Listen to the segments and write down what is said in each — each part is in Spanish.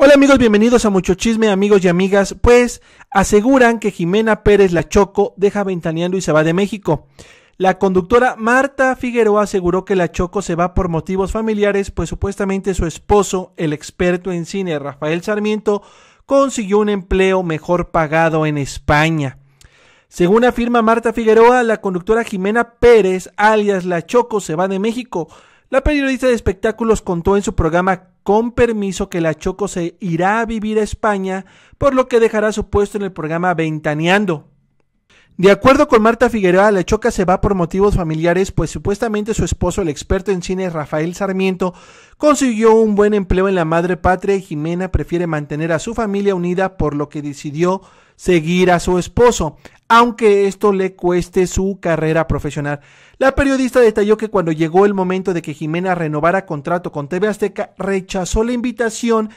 Hola amigos, bienvenidos a Mucho Chisme, amigos y amigas. Pues aseguran que Jimena Pérez La Choco deja ventaneando y se va de México. La conductora Marta Figueroa aseguró que La Choco se va por motivos familiares, pues supuestamente su esposo, el experto en cine Rafael Sarmiento, consiguió un empleo mejor pagado en España. Según afirma Marta Figueroa, la conductora Jimena Pérez, alias La Choco, se va de México. La periodista de espectáculos contó en su programa con permiso que la Choco se irá a vivir a España, por lo que dejará su puesto en el programa Ventaneando. De acuerdo con Marta Figueroa, la Choca se va por motivos familiares, pues supuestamente su esposo, el experto en cine Rafael Sarmiento, consiguió un buen empleo en la madre patria y Jimena prefiere mantener a su familia unida, por lo que decidió seguir a su esposo aunque esto le cueste su carrera profesional. La periodista detalló que cuando llegó el momento de que Jimena renovara contrato con TV Azteca, rechazó la invitación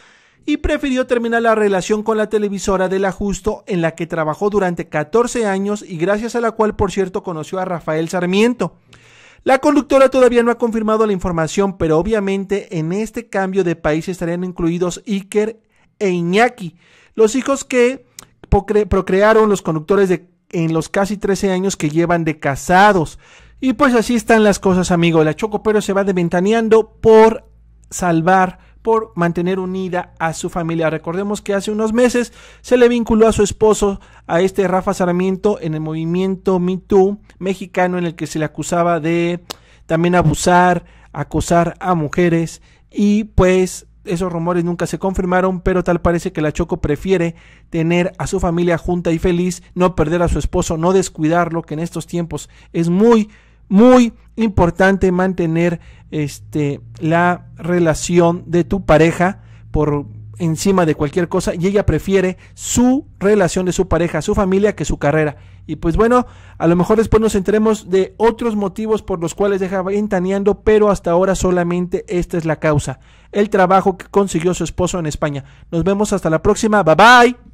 y prefirió terminar la relación con la televisora del Ajusto, en la que trabajó durante 14 años y gracias a la cual, por cierto, conoció a Rafael Sarmiento. La conductora todavía no ha confirmado la información, pero obviamente en este cambio de país estarían incluidos Iker e Iñaki, los hijos que procrearon los conductores de en los casi 13 años que llevan de casados. Y pues así están las cosas, amigo. La Choco se va deventaneando por salvar, por mantener unida a su familia. Recordemos que hace unos meses se le vinculó a su esposo, a este Rafa Sarmiento, en el movimiento Me Too mexicano, en el que se le acusaba de también abusar, acosar a mujeres. Y pues esos rumores nunca se confirmaron, pero tal parece que la Choco prefiere tener a su familia junta y feliz, no perder a su esposo, no descuidarlo, que en estos tiempos es muy, muy importante mantener este, la relación de tu pareja por encima de cualquier cosa y ella prefiere su relación de su pareja, su familia, que su carrera. Y pues bueno, a lo mejor después nos enteremos de otros motivos por los cuales deja ventaneando, pero hasta ahora solamente esta es la causa. El trabajo que consiguió su esposo en España. Nos vemos hasta la próxima. Bye bye.